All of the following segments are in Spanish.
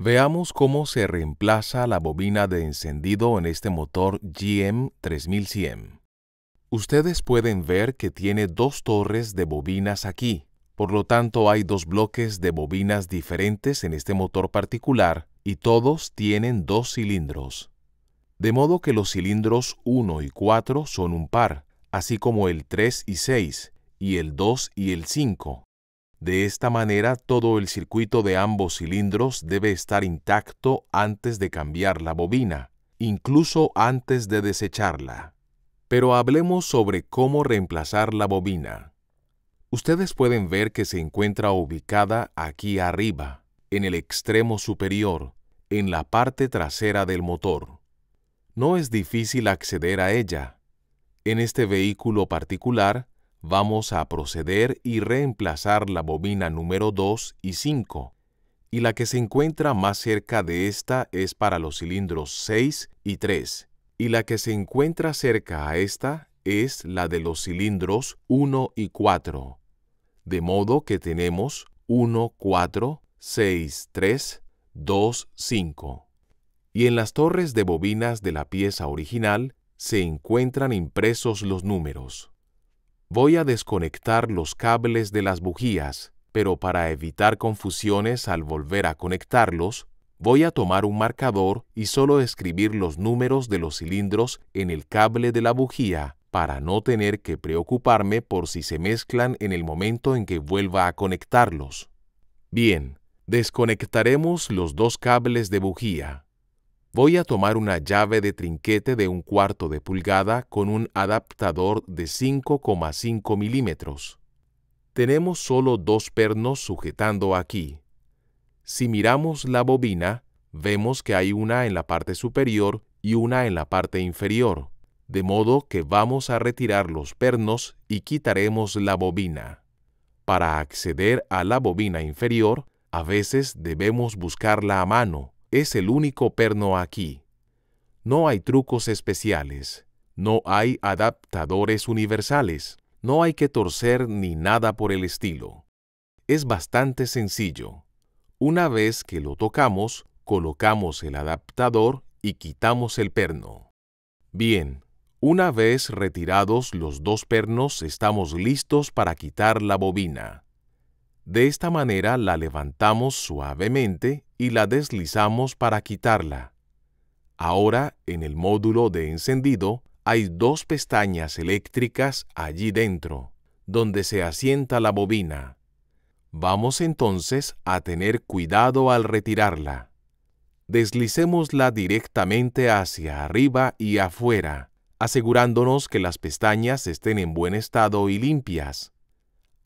Veamos cómo se reemplaza la bobina de encendido en este motor GM 3100. Ustedes pueden ver que tiene dos torres de bobinas aquí, por lo tanto hay dos bloques de bobinas diferentes en este motor particular y todos tienen dos cilindros. De modo que los cilindros 1 y 4 son un par, así como el 3 y 6, y el 2 y el 5, de esta manera, todo el circuito de ambos cilindros debe estar intacto antes de cambiar la bobina, incluso antes de desecharla. Pero hablemos sobre cómo reemplazar la bobina. Ustedes pueden ver que se encuentra ubicada aquí arriba, en el extremo superior, en la parte trasera del motor. No es difícil acceder a ella. En este vehículo particular, Vamos a proceder y reemplazar la bobina número 2 y 5, y la que se encuentra más cerca de esta es para los cilindros 6 y 3, y la que se encuentra cerca a esta es la de los cilindros 1 y 4. De modo que tenemos 1, 4, 6, 3, 2, 5. Y en las torres de bobinas de la pieza original se encuentran impresos los números. Voy a desconectar los cables de las bujías, pero para evitar confusiones al volver a conectarlos, voy a tomar un marcador y solo escribir los números de los cilindros en el cable de la bujía para no tener que preocuparme por si se mezclan en el momento en que vuelva a conectarlos. Bien, desconectaremos los dos cables de bujía. Voy a tomar una llave de trinquete de un cuarto de pulgada con un adaptador de 5,5 milímetros. Tenemos solo dos pernos sujetando aquí. Si miramos la bobina, vemos que hay una en la parte superior y una en la parte inferior, de modo que vamos a retirar los pernos y quitaremos la bobina. Para acceder a la bobina inferior, a veces debemos buscarla a mano, es el único perno aquí. No hay trucos especiales, no hay adaptadores universales, no hay que torcer ni nada por el estilo. Es bastante sencillo. Una vez que lo tocamos, colocamos el adaptador y quitamos el perno. Bien, una vez retirados los dos pernos estamos listos para quitar la bobina. De esta manera la levantamos suavemente y la deslizamos para quitarla. Ahora, en el módulo de encendido, hay dos pestañas eléctricas allí dentro, donde se asienta la bobina. Vamos entonces a tener cuidado al retirarla. Deslicémosla directamente hacia arriba y afuera, asegurándonos que las pestañas estén en buen estado y limpias.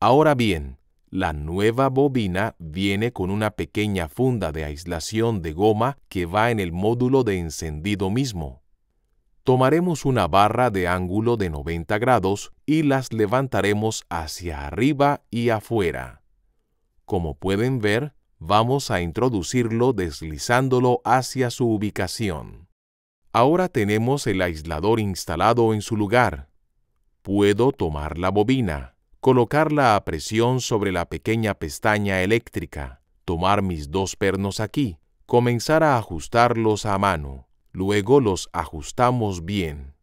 Ahora bien, la nueva bobina viene con una pequeña funda de aislación de goma que va en el módulo de encendido mismo. Tomaremos una barra de ángulo de 90 grados y las levantaremos hacia arriba y afuera. Como pueden ver, vamos a introducirlo deslizándolo hacia su ubicación. Ahora tenemos el aislador instalado en su lugar. Puedo tomar la bobina colocarla a presión sobre la pequeña pestaña eléctrica, tomar mis dos pernos aquí, comenzar a ajustarlos a mano, luego los ajustamos bien.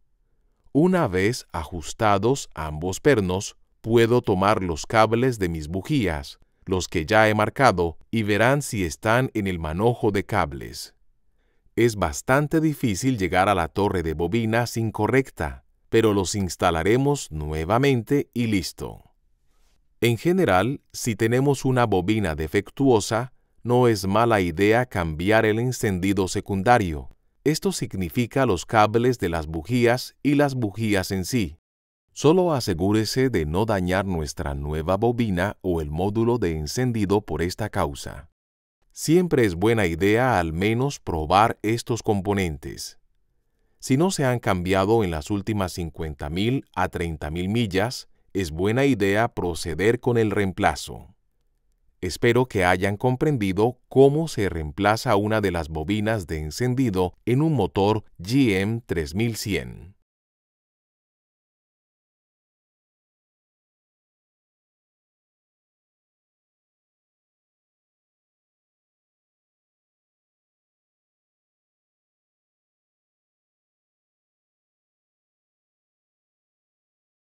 Una vez ajustados ambos pernos, puedo tomar los cables de mis bujías, los que ya he marcado, y verán si están en el manojo de cables. Es bastante difícil llegar a la torre de bobinas incorrecta, pero los instalaremos nuevamente y listo. En general, si tenemos una bobina defectuosa, no es mala idea cambiar el encendido secundario. Esto significa los cables de las bujías y las bujías en sí. Solo asegúrese de no dañar nuestra nueva bobina o el módulo de encendido por esta causa. Siempre es buena idea al menos probar estos componentes. Si no se han cambiado en las últimas 50.000 a 30.000 millas, es buena idea proceder con el reemplazo. Espero que hayan comprendido cómo se reemplaza una de las bobinas de encendido en un motor GM 3100.